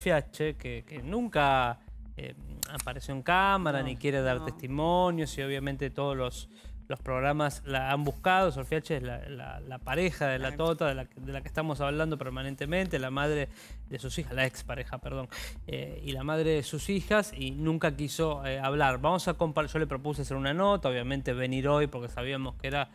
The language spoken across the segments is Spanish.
Fiache, que, nunca eh, apareció en cámara, ni quiere dar testimonios, y obviamente todos los, los programas la han buscado. Sorfiache es la, pareja de la Tota, de la, que estamos hablando permanentemente, la madre de sus hijas, la expareja, perdón, eh, y la madre de sus hijas, y nunca quiso eh, hablar. Vamos a yo le propuse hacer una nota, obviamente venir hoy porque sabíamos que era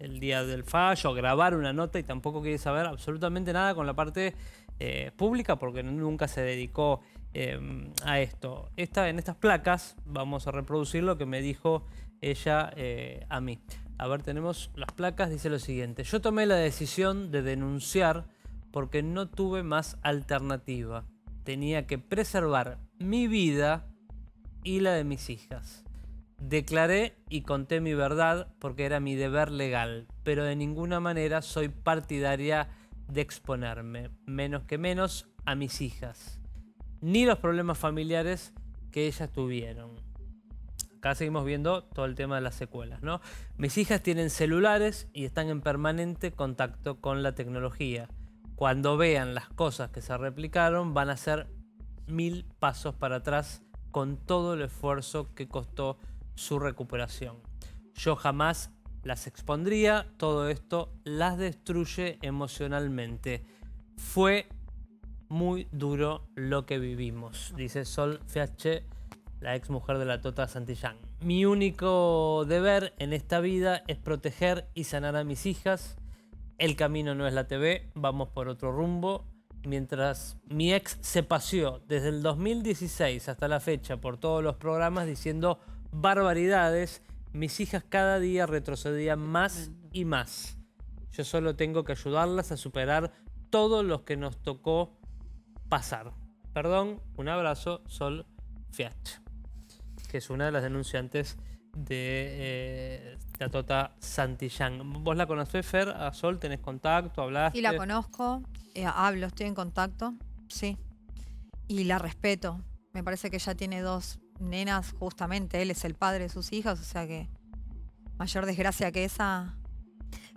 el día del fallo, grabar una nota y tampoco quiere saber absolutamente nada con la parte eh, pública porque nunca se dedicó em, a esto. Esta, en estas placas vamos a reproducir lo que me dijo ella eh, a mí. A ver, tenemos las placas, dice lo siguiente. Yo tomé la decisión de denunciar porque no tuve más alternativa. Tenía que preservar mi vida y la de mis hijas. Declaré y conté mi verdad porque era mi deber legal, pero de ninguna manera soy partidaria de exponerme, menos que menos, a mis hijas, ni los problemas familiares que ellas tuvieron. Acá seguimos viendo todo el tema de las secuelas, ¿no? Mis hijas tienen celulares y están en permanente contacto con la tecnología. Cuando vean las cosas que se replicaron, van a ser mil pasos para atrás con todo el esfuerzo que costó su recuperación. Yo jamás las expondría, todo esto las destruye emocionalmente. Fue muy duro lo que vivimos, dice Sol Fiache, la ex mujer de la Tota Santillán. Mi único deber en esta vida es proteger y sanar a mis hijas. El camino no es la TV, vamos por otro rumbo. Mientras mi ex se paseó desde el 2016 hasta la fecha por todos los programas diciendo barbaridades mis hijas cada día retrocedían más y más. Yo solo tengo que ayudarlas a superar todos los que nos tocó pasar. Perdón, un abrazo, Sol Fiat, que es una de las denunciantes de eh, la Tota Santillán. ¿Vos la conocés, Fer? ¿A Sol tenés contacto? ¿Hablaste? Sí, la conozco, eh, hablo, estoy en contacto, sí. Y la respeto. Me parece que ya tiene dos nenas, justamente él es el padre de sus hijas, o sea que mayor desgracia que esa.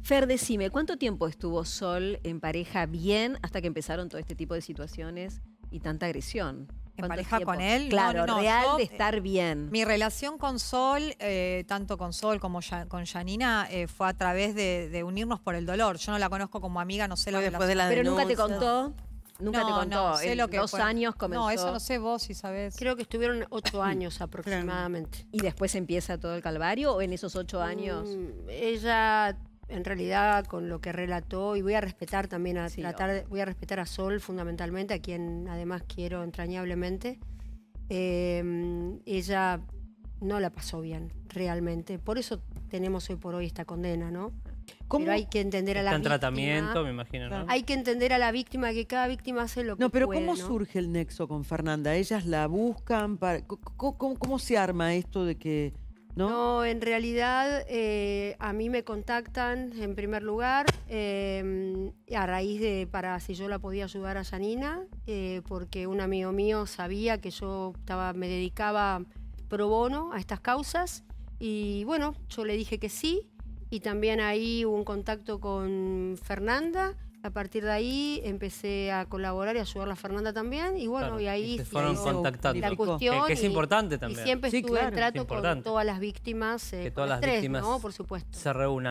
Fer, decime, ¿cuánto tiempo estuvo Sol en pareja bien hasta que empezaron todo este tipo de situaciones y tanta agresión? ¿En pareja con él? Claro, no, real de eh, estar bien. Mi relación con Sol, eh, tanto con Sol como con Janina, eh, fue a través de, unirnos por el dolor. Yo no la conozco como amiga, no sé la Pero nunca te contó. Nunca te contó. lo que dos años comenzó. No, eso no sé vos si sabés. Creo que estuvieron ocho años aproximadamente. ¿Y después empieza todo el calvario o en esos ocho años? Mm, ella, en realidad, con lo que relató, y voy a respetar también a tratar, voy a respetar a Sol fundamentalmente, a quien además quiero entrañablemente. Em, ella no la pasó bien, realmente. Por eso tenemos hoy por hoy esta condena, ¿no? Pero hay que entender a la víctima. tratamiento, me imagino. Hay que entender a la víctima, que cada víctima hace lo que puede. No, pero ¿cómo surge el nexo con Fernanda? ¿Ellas la buscan? Para... ¿Cómo, se arma esto de que...? No, en realidad eh, a mí me contactan en primer lugar eh, a raíz de para si yo la podía ayudar a Janina, eh, porque un amigo mío sabía que yo estaba, me dedicaba pro bono a estas causas y bueno, yo le dije que sí y también ahí hubo un contacto con Fernanda. A partir de ahí empecé a colaborar y ayudarla ayudar a Fernanda también. Y bueno, y ahí se fueron la cuestión. Que, es importante también. Y siempre estuve en trato eh, con todas las víctimas. las tres, ¿no? Por supuesto. se reúnen.